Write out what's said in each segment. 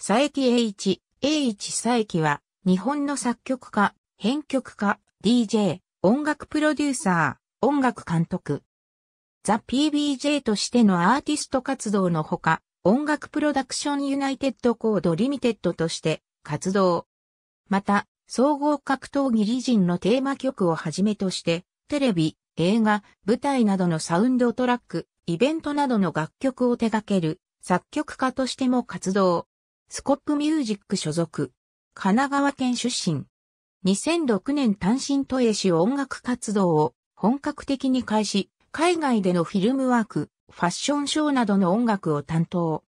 佐伯栄一、栄一佐伯は、日本の作曲家、編曲家、DJ、音楽プロデューサー、音楽監督。ザ・ PBJ としてのアーティスト活動のほか、音楽プロダクションユナイテッドコードリミテッドとして活動。また、総合格闘技理人のテーマ曲をはじめとして、テレビ、映画、舞台などのサウンドトラック、イベントなどの楽曲を手掛ける作曲家としても活動。スコップミュージック所属。神奈川県出身。2006年単身都営市音楽活動を本格的に開始、海外でのフィルムワーク、ファッションショーなどの音楽を担当。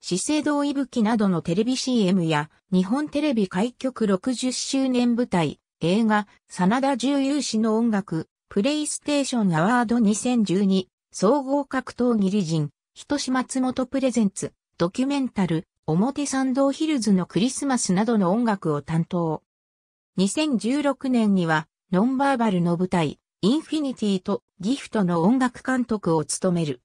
資生堂いぶきなどのテレビ CM や日本テレビ開局60周年舞台、映画、真田重有氏の音楽、プレイステーションアワード2012、総合格闘技理人、人志松本プレゼンツ、ドキュメンタル、表参道ヒルズのクリスマスなどの音楽を担当。2016年には、ノンバーバルの舞台、インフィニティとギフトの音楽監督を務める。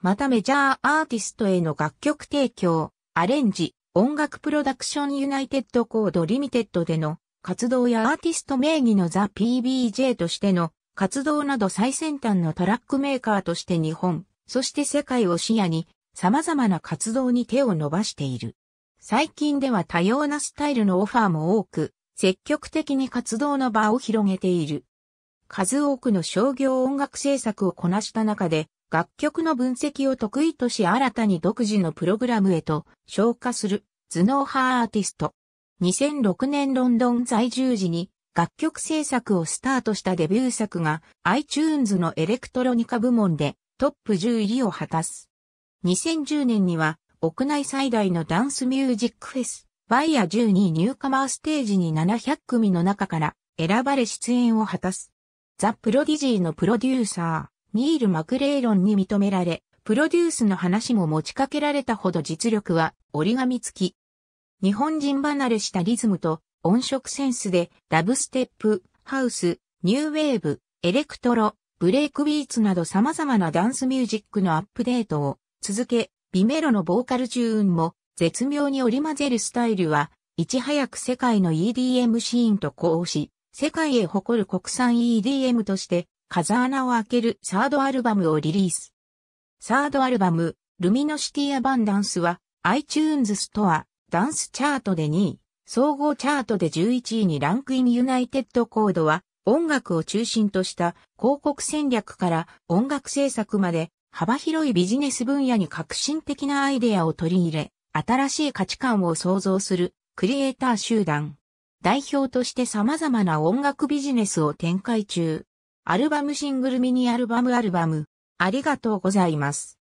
またメジャーアーティストへの楽曲提供、アレンジ、音楽プロダクションユナイテッドコードリミテッドでの活動やアーティスト名義のザ・ PBJ としての活動など最先端のトラックメーカーとして日本、そして世界を視野に様々な活動に手を伸ばしている。最近では多様なスタイルのオファーも多く、積極的に活動の場を広げている。数多くの商業音楽制作をこなした中で、楽曲の分析を得意とし新たに独自のプログラムへと昇華する頭脳派アーティスト。2006年ロンドン在住時に楽曲制作をスタートしたデビュー作が iTunes のエレクトロニカ部門でトップ10入りを果たす。2010年には、屋内最大のダンスミュージックフェス、バイア12ニューカマーステージに700組の中から選ばれ出演を果たす。ザ・プロディジーのプロデューサー、ニール・マクレーロンに認められ、プロデュースの話も持ちかけられたほど実力は折り紙付き。日本人離れしたリズムと音色センスでダブステップ、ハウス、ニューウェーブ、エレクトロ、ブレイクビーツなど様々なダンスミュージックのアップデートを続け、ビメロのボーカルチューンも絶妙に織り交ぜるスタイルは、いち早く世界の EDM シーンと呼し、世界へ誇る国産 EDM として風穴を開けるサードアルバムをリリース。サードアルバム、ルミノシティアバンダンスは iTunes ストア、ダンスチャートで2位、総合チャートで11位にランクインユナイテッドコードは音楽を中心とした広告戦略から音楽制作まで幅広いビジネス分野に革新的なアイデアを取り入れ、新しい価値観を創造するクリエイター集団。代表として様々な音楽ビジネスを展開中。アルバムシングルミニアルバムアルバム。ありがとうございます。